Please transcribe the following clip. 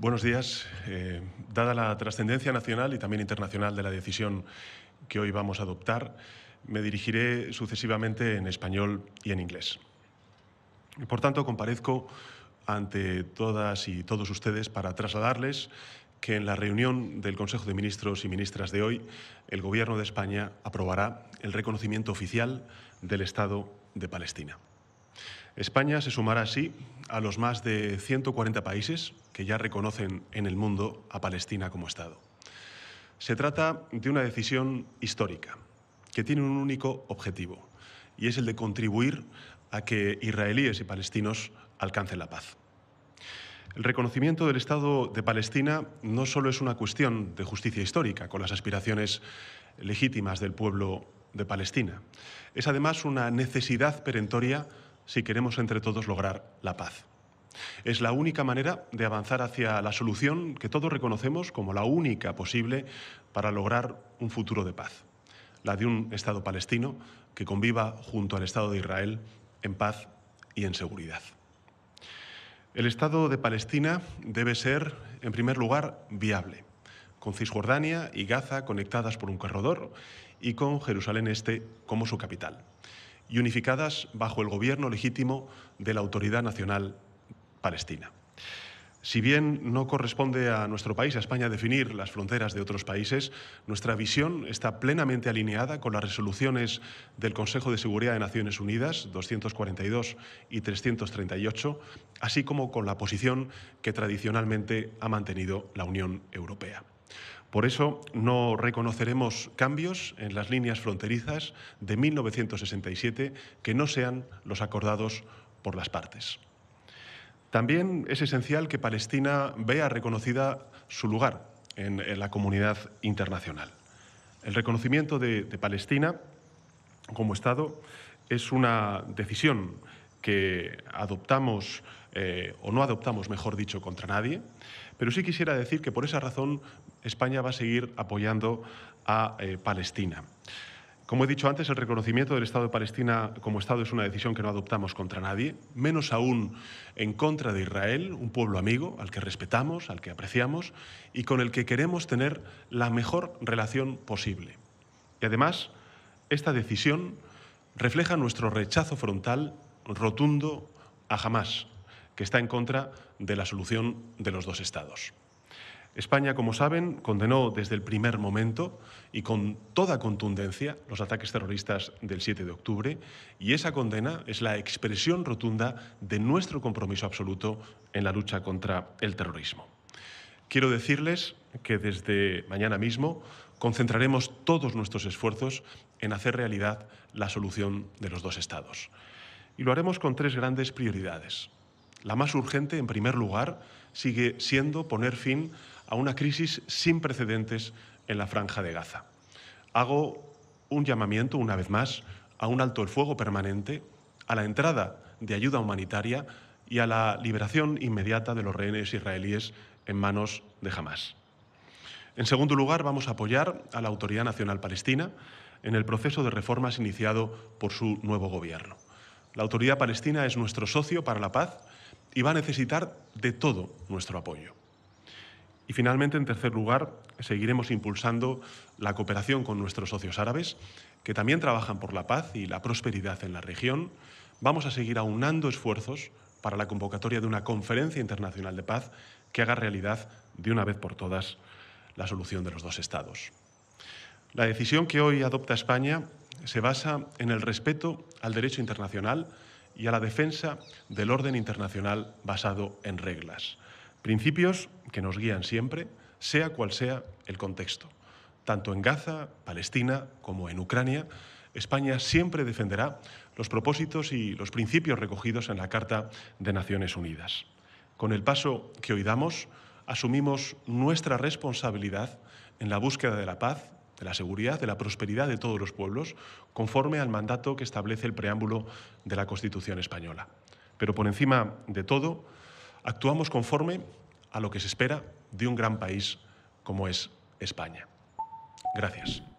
Buenos días. Eh, dada la trascendencia nacional y también internacional de la decisión que hoy vamos a adoptar, me dirigiré sucesivamente en español y en inglés. Por tanto, comparezco ante todas y todos ustedes para trasladarles que en la reunión del Consejo de Ministros y Ministras de hoy, el Gobierno de España aprobará el reconocimiento oficial del Estado de Palestina. España se sumará así a los más de 140 países que ya reconocen en el mundo a Palestina como Estado. Se trata de una decisión histórica que tiene un único objetivo y es el de contribuir a que israelíes y palestinos alcancen la paz. El reconocimiento del Estado de Palestina no solo es una cuestión de justicia histórica con las aspiraciones legítimas del pueblo de Palestina, es además una necesidad perentoria si queremos entre todos lograr la paz. Es la única manera de avanzar hacia la solución que todos reconocemos como la única posible para lograr un futuro de paz, la de un Estado palestino que conviva junto al Estado de Israel en paz y en seguridad. El Estado de Palestina debe ser, en primer lugar, viable, con Cisjordania y Gaza conectadas por un corredor y con Jerusalén Este como su capital y unificadas bajo el gobierno legítimo de la Autoridad Nacional Palestina. Si bien no corresponde a nuestro país, a España, definir las fronteras de otros países, nuestra visión está plenamente alineada con las resoluciones del Consejo de Seguridad de Naciones Unidas 242 y 338, así como con la posición que tradicionalmente ha mantenido la Unión Europea. Por eso no reconoceremos cambios en las líneas fronterizas de 1967 que no sean los acordados por las partes. También es esencial que Palestina vea reconocida su lugar en, la comunidad internacional. El reconocimiento de Palestina como Estado es una decisión que adoptamos eh, o no adoptamos, mejor dicho, contra nadie, pero sí quisiera decir que por esa razón España va a seguir apoyando a eh, Palestina. Como he dicho antes, el reconocimiento del Estado de Palestina como Estado es una decisión que no adoptamos contra nadie, menos aún en contra de Israel, un pueblo amigo al que respetamos, al que apreciamos y con el que queremos tener la mejor relación posible. Y además, esta decisión refleja nuestro rechazo frontal rotundo a jamás, que está en contra de la solución de los dos estados. España, como saben, condenó desde el primer momento y con toda contundencia los ataques terroristas del 7 de octubre y esa condena es la expresión rotunda de nuestro compromiso absoluto en la lucha contra el terrorismo. Quiero decirles que desde mañana mismo concentraremos todos nuestros esfuerzos en hacer realidad la solución de los dos estados y lo haremos con tres grandes prioridades. La más urgente, en primer lugar, sigue siendo poner fin a una crisis sin precedentes en la franja de Gaza. Hago un llamamiento, una vez más, a un alto el fuego permanente, a la entrada de ayuda humanitaria y a la liberación inmediata de los rehenes israelíes en manos de Hamas. En segundo lugar, vamos a apoyar a la Autoridad Nacional Palestina en el proceso de reformas iniciado por su nuevo gobierno. La autoridad palestina es nuestro socio para la paz y va a necesitar de todo nuestro apoyo. Y finalmente, en tercer lugar, seguiremos impulsando la cooperación con nuestros socios árabes, que también trabajan por la paz y la prosperidad en la región. Vamos a seguir aunando esfuerzos para la convocatoria de una conferencia internacional de paz que haga realidad de una vez por todas la solución de los dos estados. La decisión que hoy adopta España se basa en el respeto al derecho internacional y a la defensa del orden internacional basado en reglas, principios que nos guían siempre, sea cual sea el contexto. Tanto en Gaza, Palestina como en Ucrania, España siempre defenderá los propósitos y los principios recogidos en la Carta de Naciones Unidas. Con el paso que hoy damos, asumimos nuestra responsabilidad en la búsqueda de la paz de la seguridad, de la prosperidad de todos los pueblos, conforme al mandato que establece el preámbulo de la Constitución española. Pero por encima de todo, actuamos conforme a lo que se espera de un gran país como es España. Gracias.